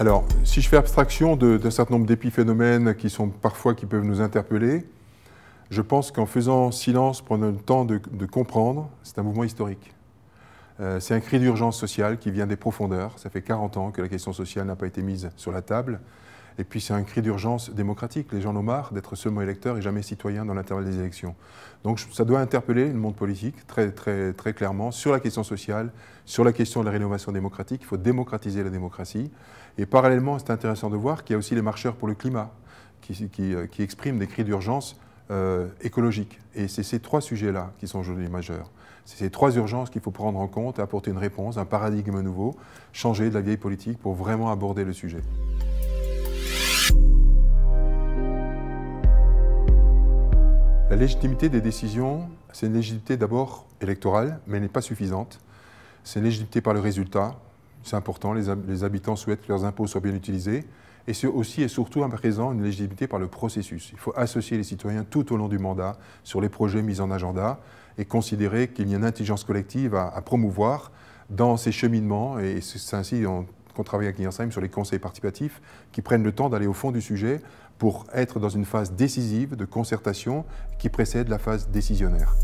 Alors, si je fais abstraction d'un certain nombre d'épiphénomènes qui sont parfois qui peuvent nous interpeller, je pense qu'en faisant silence, prenant le temps de, comprendre, c'est un mouvement historique. Euh, c'est un cri d'urgence sociale qui vient des profondeurs. Ça fait 40 ans que la question sociale n'a pas été mise sur la table. Et puis c'est un cri d'urgence démocratique. Les gens ont marre d'être seulement électeurs et jamais citoyens dans l'intervalle des élections. Donc ça doit interpeller le monde politique très, très, très clairement sur la question sociale, sur la question de la rénovation démocratique. Il faut démocratiser la démocratie. Et parallèlement, c'est intéressant de voir qu'il y a aussi les marcheurs pour le climat qui, euh, expriment des cris d'urgence euh, écologiques. Et c'est ces trois sujets-là qui sont aujourd'hui majeurs. C'est ces trois urgences qu'il faut prendre en compte, et apporter une réponse, un paradigme nouveau, changer de la vieille politique pour vraiment aborder le sujet. La légitimité des décisions, c'est une légitimité d'abord électorale, mais elle n'est pas suffisante. C'est une légitimité par le résultat. C'est important, les, habitants souhaitent que leurs impôts soient bien utilisés. Et ce aussi et surtout à présent une légitimité par le processus. Il faut associer les citoyens tout au long du mandat sur les projets mis en agenda et considérer qu'il y a une intelligence collective à, promouvoir dans ces cheminements. Et c'est ainsi qu'on travaille avec l'INSEM sur les conseils participatifs qui prennent le temps d'aller au fond du sujet pour être dans une phase décisive de concertation qui précède la phase décisionnaire.